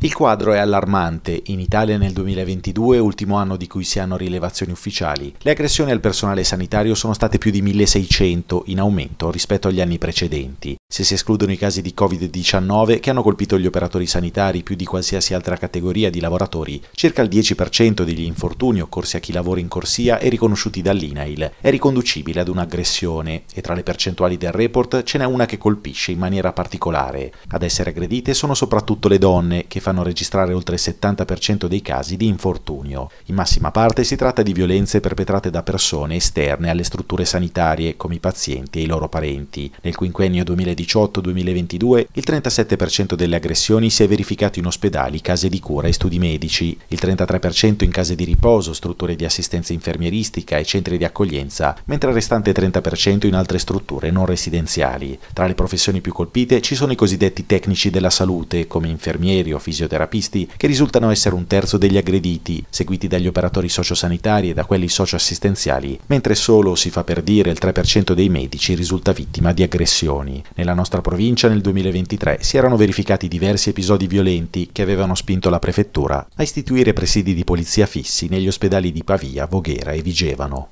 Il quadro è allarmante. In Italia nel 2022, ultimo anno di cui si hanno rilevazioni ufficiali, le aggressioni al personale sanitario sono state più di 1600 in aumento rispetto agli anni precedenti. Se si escludono i casi di Covid-19 che hanno colpito gli operatori sanitari più di qualsiasi altra categoria di lavoratori, circa il 10% degli infortuni occorsi a chi lavora in corsia e riconosciuti dall'INAIL è riconducibile ad un'aggressione e tra le percentuali del report ce n'è una che colpisce in maniera particolare. Ad essere aggredite sono soprattutto le donne che fanno registrare oltre il 70% dei casi di infortunio. In massima parte si tratta di violenze perpetrate da persone esterne alle strutture sanitarie, come i pazienti e i loro parenti. Nel quinquennio 2018-2022 il 37% delle aggressioni si è verificato in ospedali, case di cura e studi medici, il 33% in case di riposo, strutture di assistenza infermieristica e centri di accoglienza, mentre il restante 30% in altre strutture non residenziali. Tra le professioni più colpite ci sono i cosiddetti tecnici della salute, come infermieri o fisici fisioterapisti, che risultano essere un terzo degli aggrediti, seguiti dagli operatori sociosanitari e da quelli socioassistenziali, mentre solo, si fa per dire, il 3% dei medici risulta vittima di aggressioni. Nella nostra provincia nel 2023 si erano verificati diversi episodi violenti che avevano spinto la prefettura a istituire presidi di polizia fissi negli ospedali di Pavia, Voghera e Vigevano.